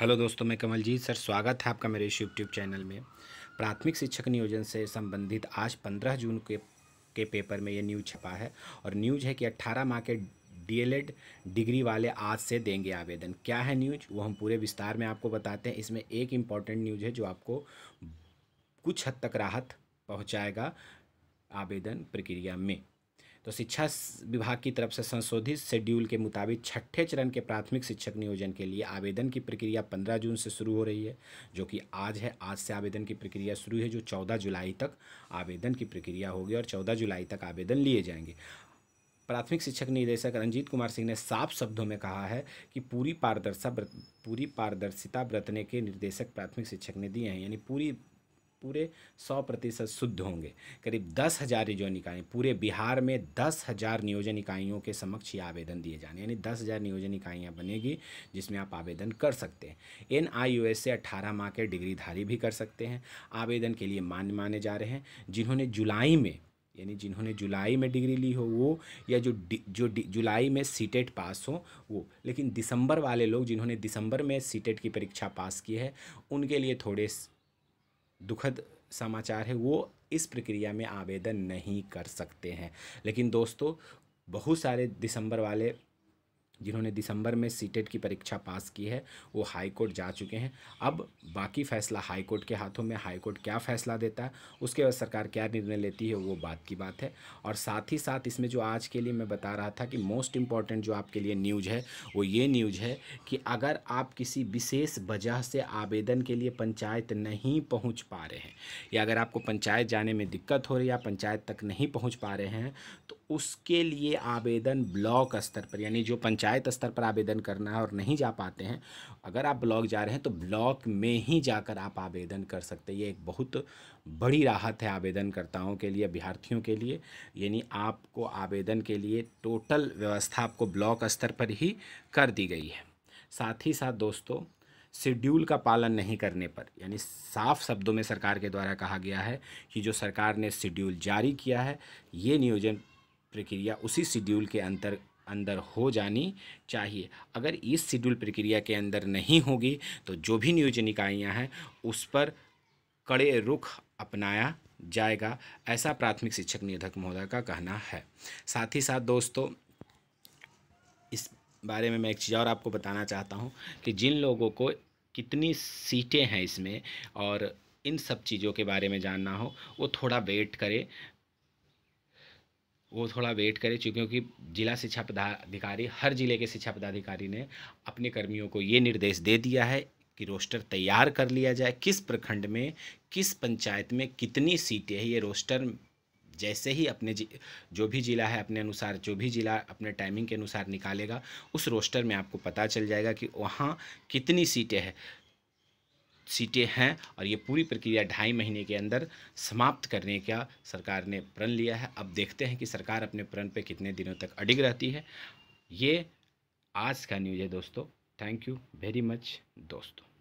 hello दोस्तों मैं Kamaljeet sir स्वागत है आपका मेरे इस यूट्यूब चैनल में प्राथमिक शिक्षक नियोजन से संबंधित आज 15 जून के के पेपर में ये न्यूज़ छपा है और न्यूज़ है कि 18 माह के डीएलएड डिग्री वाले आज से देंगे आवेदन क्या है न्यूज़ वो हम पूरे विस्तार में आपको बताते हैं इसमें एक इम्पॉर्टेंट न्यूज़ है जो आपको कुछ हद तक राहत पहुँचाएगा आवेदन प्रक्रिया में तो शिक्षा विभाग की तरफ से संशोधित शेड्यूल के मुताबिक छठे चरण के प्राथमिक शिक्षक नियोजन के लिए आवेदन की प्रक्रिया पंद्रह जून से शुरू हो रही है जो कि आज है आज से आवेदन की प्रक्रिया शुरू है जो चौदह जुलाई तक आवेदन की प्रक्रिया होगी और चौदह जुलाई तक आवेदन लिए जाएंगे प्राथमिक शिक्षक निदेशक रंजीत कुमार सिंह ने साफ शब्दों में कहा है कि पूरी पारदर्शिता पूरी पारदर्शिता बरतने के निर्देशक प्राथमिक शिक्षक ने दिए हैं यानी पूरी पूरे सौ प्रतिशत शुद्ध होंगे करीब दस हज़ार नियोजन इकाई पूरे बिहार में दस हज़ार नियोजन इकाइयों के समक्ष ये आवेदन दिए जाने यानी दस हज़ार नियोजन इकाइयाँ बनेगी जिसमें आप आवेदन कर सकते हैं एन आई यू एस से अट्ठारह माह के डिग्रीधारी भी कर सकते हैं आवेदन के लिए मान्य माने जा रहे हैं जिन्होंने जुलाई में यानी जिन्होंने जुलाई में डिग्री ली हो वो या जो डि, जो डि, जुलाई में सीटेट पास हो वो लेकिन दिसंबर वाले लोग जिन्होंने दिसंबर में सीटेट की परीक्षा पास की है उनके लिए थोड़े दुखद समाचार है वो इस प्रक्रिया में आवेदन नहीं कर सकते हैं लेकिन दोस्तों बहुत सारे दिसंबर वाले जिन्होंने दिसंबर में सीटेट की परीक्षा पास की है वो हाईकोर्ट जा चुके हैं अब बाकी फैसला हाईकोर्ट के हाथों में हाईकोर्ट क्या फैसला देता है उसके बाद सरकार क्या निर्णय लेती है वो बात की बात है और साथ ही साथ इसमें जो आज के लिए मैं बता रहा था कि मोस्ट इम्पॉर्टेंट जो आपके लिए न्यूज है वो ये न्यूज है कि अगर आप किसी विशेष वजह से आवेदन के लिए पंचायत नहीं पहुँच पा रहे हैं या अगर आपको पंचायत जाने में दिक्कत हो रही है या पंचायत तक नहीं पहुँच पा रहे हैं तो उसके लिए आवेदन ब्लॉक स्तर पर यानी जो पंचायत स्तर पर आवेदन करना है और नहीं जा पाते हैं अगर आप ब्लॉक जा रहे हैं तो ब्लॉक में ही जाकर आप आवेदन कर सकते हैं ये एक बहुत बड़ी राहत है आवेदनकर्ताओं के लिए अभ्यर्थियों के लिए यानी आपको आवेदन के लिए टोटल व्यवस्था आपको ब्लॉक स्तर पर ही कर दी गई है साथ ही साथ दोस्तों शेड्यूल का पालन नहीं करने पर यानी साफ शब्दों में सरकार के द्वारा कहा गया है कि जो सरकार ने शेड्यूल जारी किया है ये नियोजन प्रक्रिया उसी शेड्यूल के अंतर अंदर हो जानी चाहिए अगर इस शेड्यूल प्रक्रिया के अंदर नहीं होगी तो जो भी नियोजन इकाइयाँ हैं उस पर कड़े रुख अपनाया जाएगा ऐसा प्राथमिक शिक्षक निधक महोदय का कहना है साथ ही साथ दोस्तों इस बारे में मैं एक चीज़ और आपको बताना चाहता हूँ कि जिन लोगों को कितनी सीटें हैं इसमें और इन सब चीज़ों के बारे में जानना हो वो थोड़ा वेट करे वो थोड़ा वेट करे क्योंकि जिला शिक्षा पदाधिकारी हर जिले के शिक्षा पदाधिकारी ने अपने कर्मियों को ये निर्देश दे दिया है कि रोस्टर तैयार कर लिया जाए किस प्रखंड में किस पंचायत में कितनी सीटें हैं ये रोस्टर जैसे ही अपने जो भी ज़िला है अपने अनुसार जो भी ज़िला अपने टाइमिंग के अनुसार निकालेगा उस रोस्टर में आपको पता चल जाएगा कि वहाँ कितनी सीटें हैं सीटें हैं और ये पूरी प्रक्रिया ढाई महीने के अंदर समाप्त करने का सरकार ने प्रण लिया है अब देखते हैं कि सरकार अपने प्रण पे कितने दिनों तक अडिग रहती है ये आज का न्यूज़ है दोस्तों थैंक यू वेरी मच दोस्तों